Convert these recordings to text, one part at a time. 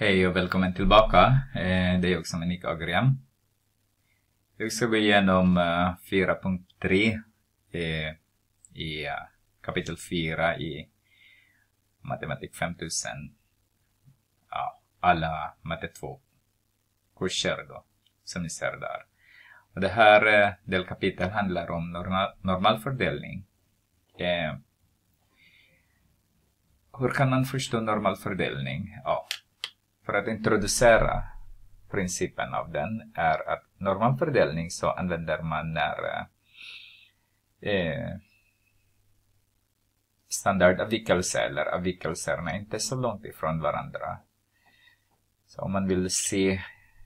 Hej och välkommen tillbaka. Eh, det är jag som är Nick Agrian. Jag ska gå igenom 4.3 eh, eh, i kapitel 4 i matematik 5000. alla matte 2-kurser då, som ni ser där. Och det här delkapitel handlar om normal, normalfördelning. Hur kan man förstå normalfördelning? Ja, för att introducera principen av den är att normfördelning så använder man när eh, standardavvikelser eller avvikelserna inte är så långt ifrån varandra. Så om man vill se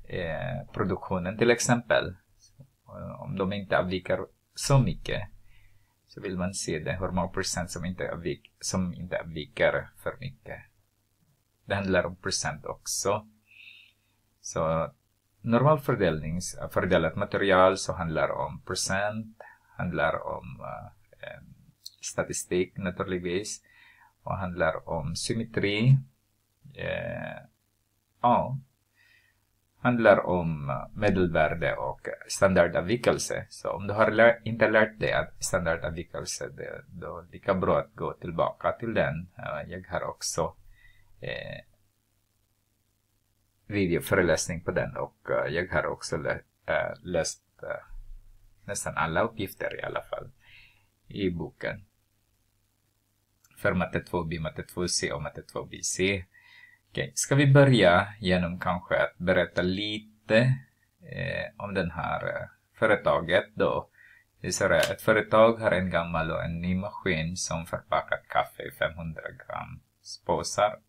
eh, produktionen till exempel, om de inte avviker så mycket, så vill man se det hur många procent som inte avviker för mycket. Det handlar om procent också. Så normal fördelning, fördelat material så handlar om procent, handlar om uh, statistik naturligtvis och handlar om symmetri. Uh, handlar om medelvärde och standardavvikelse. Så om du har lär, inte lärt dig att standardavvikelse, det, då är det lika bra att gå tillbaka till den. Uh, jag har också eh, videoföreläsning på den och eh, jag har också lä äh, läst äh, nästan alla uppgifter i alla fall i boken. För matte 2b, matte 2c och matte 2bc. Okay. Ska vi börja genom kanske att berätta lite eh, om det här eh, företaget då. Visare, ett företag har en gammal och en ny maskin som förpackar kaffe i 500 grams påsar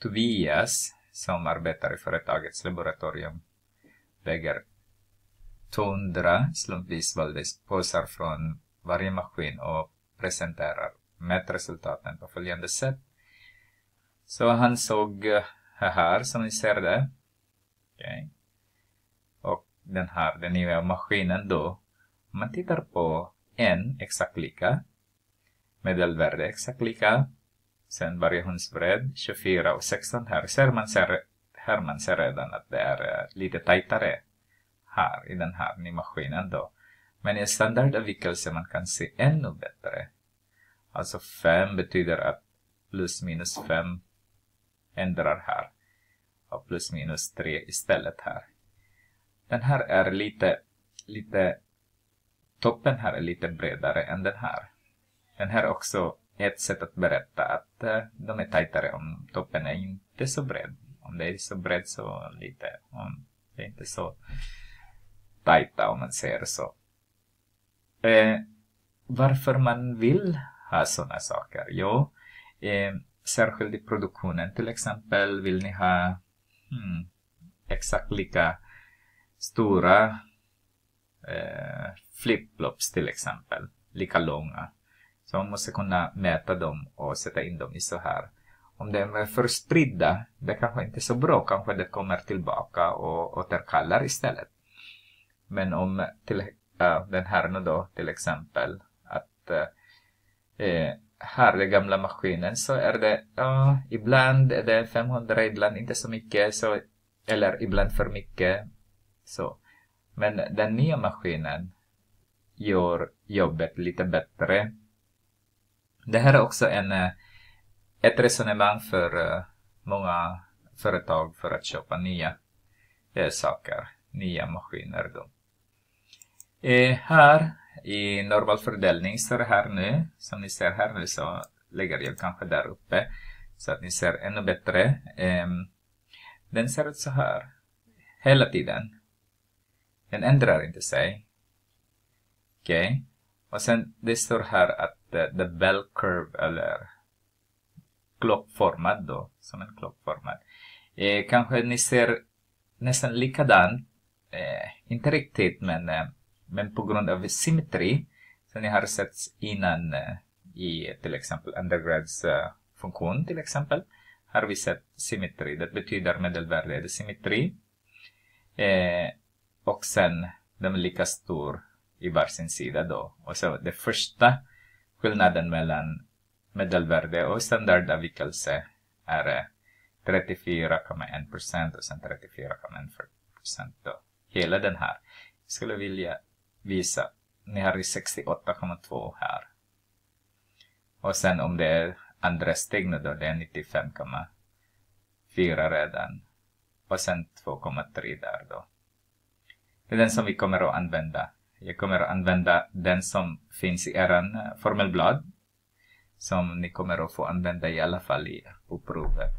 Tobias som arbetar i företagets laboratorium väger 200 slumpvis valda påsar från varje maskin och presenterar mätresultaten på följande sätt. Så han såg eh, här som ni ser det. Okay. Och den här, den nya maskinen då. Om man tittar på en exakt lika, medelvärde exakt lika Sen variationsbredd, 24 och 16 här. Ser man ser, här man ser redan att det är eh, lite tajtare här i den här animationen då. Men i standardavvikelse man kan se ännu bättre. Alltså 5 betyder att plus minus 5 ändrar här och plus minus 3 istället här. Den här är lite, lite, toppen här är lite bredare än den här. Den här också ett sätt att berätta att eh, den är tajtare om toppen är inte så bred. Om det är så bred så lite. Om det är inte så tajta om man säger så. Eh, varför man vill ha sådana saker? Jo, eh, särskilt i produktionen till exempel vill ni ha hmm, exakt lika stora eh, flip-flops till exempel, lika långa. Så man måste kunna mäta dem och sätta in dem i så här. Om de är för spridda, det kanske inte är så bra. Kanske det kommer tillbaka och återkallar istället. Men om till, äh, den här nu då till exempel att äh, här, den gamla maskinen, så är det uh, ibland är det 500, ibland inte så mycket, så, eller ibland för mycket. Så. Men den nya maskinen gör jobbet lite bättre det här är också en, eh, ett resonemang för eh, många företag för att köpa nya eh, saker, nya maskiner. Då. här i normal fördelning så det här nu, som ni ser här nu så lägger jag kanske där uppe så att ni ser ännu bättre. Ehm, den ser ut så här hela tiden. Den ändrar inte sig. Okej. Okay. Och sen det står här att uh, the bell curve eller klockformad då, som en klockformad. Eh, kanske ni ser nästan likadan, eh, inte riktigt men, eh, men på grund av symmetri som ni har sett innan eh, i till exempel undergrads eh, funktion till exempel har vi sett symmetri. Det betyder medelvärde, det symmetri. och sen de är lika stor i varsin sida då. Och så det första skillnaden mellan medelvärde och standardavvikelse är 34,1 eh, procent och sen 34,1 procent då. Hela den här. Jag skulle vilja visa, ni har 68,2 här. Och sen om det är andra steg nu då, det är 95,4 redan. Och sen 2,3 där då. Det är den som vi kommer att använda jag kommer använda den som finns i er eh, formelblad. Som ni kommer att få använda i alla fall i uppprovet.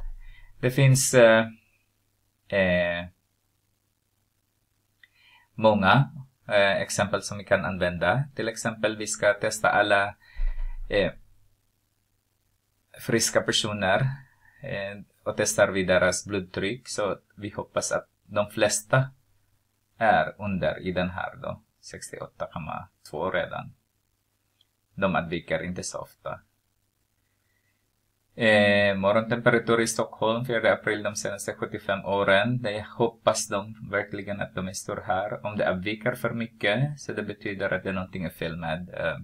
Det finns eh, eh, många eh, exempel som vi kan använda. Till exempel vi ska testa alla eh, friska personer eh, och testar vi deras blodtryck. Så vi hoppas att de flesta är under i den här då. 68,2 redan. De adviker inte så ofta. Eh, morgontemperatur i Stockholm 4 april de senaste 75 åren. Det hoppas de verkligen att de är står här. Om det avviker för mycket så det betyder att det är någonting är fel med, eh,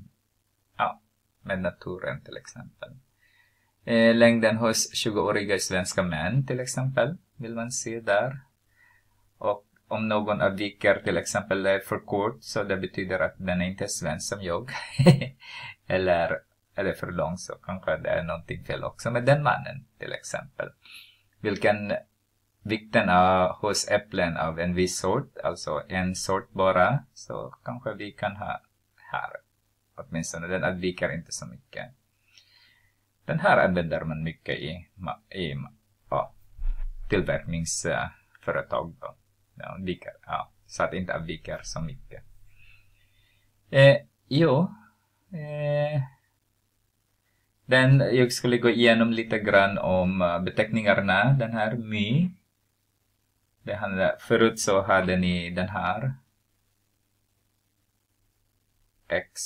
ja, med naturen till exempel. Eh, längden hos 20-åriga svenska män till exempel vill man se där. Och om någon avviker, till exempel för kort, så det betyder att den är inte svensk som jag. eller, är det för lång, så kanske det är någonting fel också med den mannen, till exempel. Vilken vikten är hos äpplen av en viss sort, alltså en sort bara, så kanske vi kan ha här. Åtminstone den avviker inte så mycket. Den här använder man mycket i, i ja, tillverkningsföretag. Då. Ja, viker, ja. Så att det inte viker så mycket. Eh, jo. Eh, den, jag skulle gå igenom lite grann om eh, beteckningarna. Den här my. Det handlar, förut så hade ni den här. X,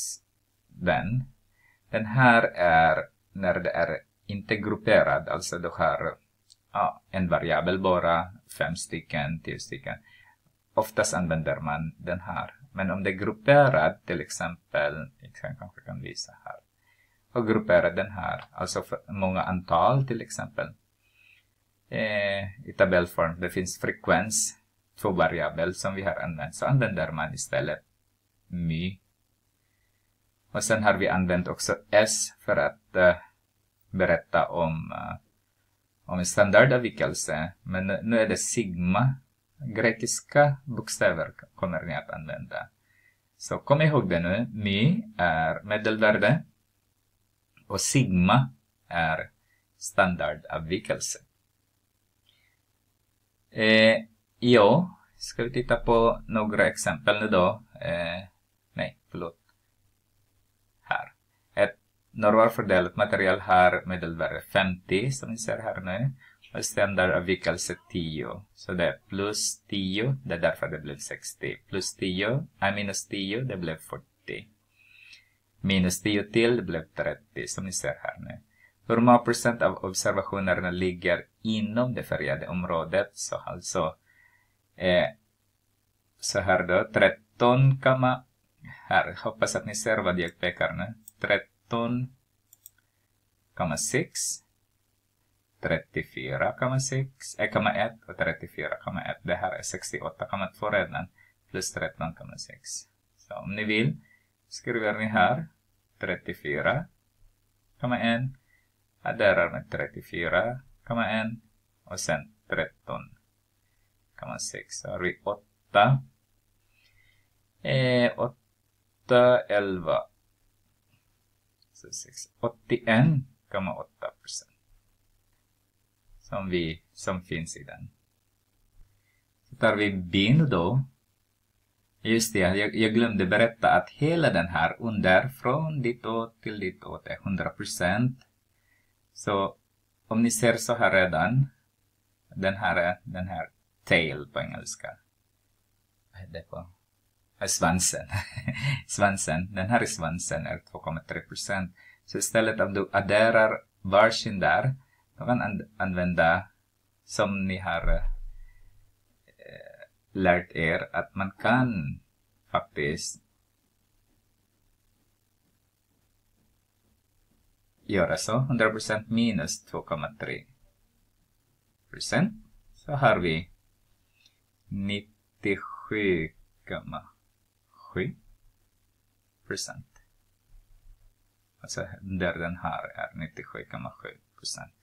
den. Den här är när det är inte grupperad, alltså du har ja, en variabel bara, fem stycken, tio stycken. Oftast använder man den här. Men om det är grupperat till exempel, jag kanske kan visa här. Och gruppera den här, alltså många antal till exempel. Eh, I tabellform, det finns frekvens, två variabel som vi har använt. Så använder man istället my. Och sen har vi använt också s för att eh, berätta om eh, om standardavvikelse. Men nu är det sigma. Grekiska bokstäver kommer ni att använda. Så kom ihåg det nu. Mi är medelvärde och sigma är standardavvikelse. Eh, ja, ska vi titta på några exempel nu då? Eh, nej, förlåt. Norr fördelat material här, medelvärde 50 som ni ser här nu. Och standardavvikelse 10. Så det är plus 10, det är därför det blev 60. Plus 10, nej minus 10, det blev 40. Minus 10 till, det blev 30 som ni ser här nu. Hur många procent av observationerna ligger inom det färgade området? Så alltså, eh, så här då, 13, här, hoppas att ni ser vad jag pekar nu. 13 13,6 34,6, äh, och 34,1. Det här är 68,2 redan plus 13,6. Så om ni vill skriver ni här 34,1 adderar med 34,1 och sen 13,6 så har vi 8 8, 11 81,8 procent som, som finns i den. Så tar vi bin då. Just det, jag, jag glömde berätta att hela den här under, från ditt åt till ditt åt, är 100 procent. Så om ni ser så här redan, den här, den här tail på engelska. Vad heter det på? Svansen. svansen, den här svansen, är 2,3%. procent. Så istället om du adderar varsin där, du kan an använda som ni har eh, lärt er att man kan faktiskt göra så. 100% procent minus 2,3%. procent. Så har vi 97,7 procent. Alltså där den här är 97,7 procent.